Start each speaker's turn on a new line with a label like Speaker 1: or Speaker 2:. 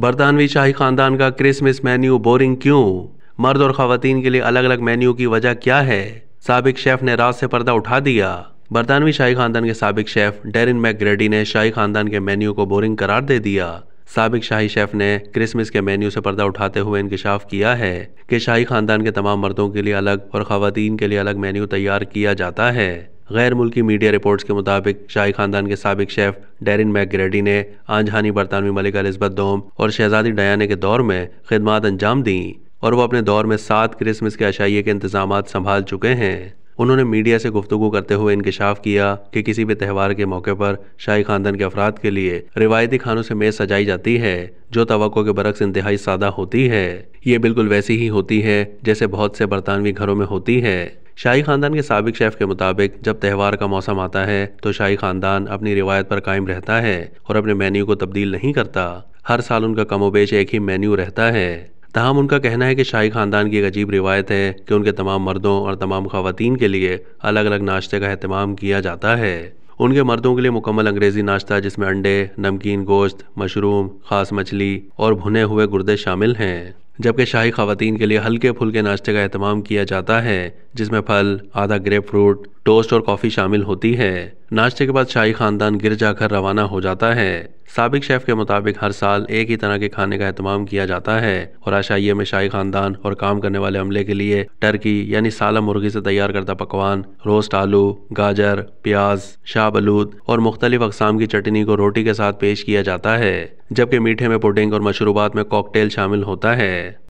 Speaker 1: बरतानवी शाही खानदान का Christmas menu boring क्यों मर्द और खातन के लिए अलग अलग मेन्यू की वजह क्या है सबक शेफ ने रात से पर्दा उठा दिया बरतानवी शाही खानदान के सबक शेफ डेरिन मैकग्रेडी ने शाही खानदान के मेन्यू को बोरिंग करार दे दिया सबक शाही शेफ ने क्रिसमस के मेन्यू से पर्दा उठाते हुए इंकशाफ किया है कि शाही खानदान के तमाम मर्दों के लिए अलग और खातन के लिए अलग मेन्यू तैयार किया जाता है गैर मुल्की मीडिया रिपोर्ट्स के मुताबिक शाही खानदान के सबक शेफ डेरिन मैकग्रेडी ने आंझानी बरतानवी मलिका लिस्बत दोम और शहजादी डयाने के दौर में खदमात अंजाम दी और वह अपने दौर में सात क्रिसमस के अशाइये के इंतजाम संभाल चुके हैं उन्होंने मीडिया से गुफ्तु करते हुए इंकशाफ किया कि किसी भी त्यौहार के मौके पर शाही खानदान के अफराद के लिए रिवायती खानों से मेज़ सजाई जाती है जो तो के बरक्स इंतहाई सादा होती है ये बिल्कुल वैसी ही होती है जैसे बहुत से बरतानवी घरों में होती है शाही ख़ानदान के सबक शेफ़ के मुताबिक जब त्यौहार का मौसम आता है तो शाही ख़ानदान अपनी रिवायत पर कायम रहता है और अपने मेन्यू को तब्दील नहीं करता हर साल उनका कमोबेश एक ही मेन्यू रहता है तहम उनका कहना है कि शाही ख़ानदान की एक अजीब रिवायत है कि उनके तमाम मर्दों और तमाम खातन के लिए अलग अलग नाश्ते का अहतमाम किया जाता है उनके मर्दों के लिए मुकम्मल अंग्रेज़ी नाश्ता जिसमें अंडे नमकीन गोश्त मशरूम खास मछली और भुने हुए गुर्दे शामिल हैं जबकि शाही खातन के लिए हल्के फुल्के नाश्ते का अहतमाम किया जाता है जिसमें फल आधा ग्रेप फ्रूट टोस्ट और कॉफ़ी शामिल होती है नाश्ते के बाद शाही खानदान गिर जाकर रवाना हो जाता है सबक शेफ के मुताबिक हर साल एक ही तरह के खाने का अहतमाम किया जाता है और आशाइये में शाही खानदान और काम करने वाले अमले के लिए टर्की यानी साला मुर्गी से तैयार करता पकवान रोस्ट आलू गाजर प्याज शाहबलूद और मुख्तलिफ अकसाम की चटनी को रोटी के साथ पेश किया जाता है जबकि मीठे में पुडिंग और मशरूबात में कॉकटेल शामिल होता है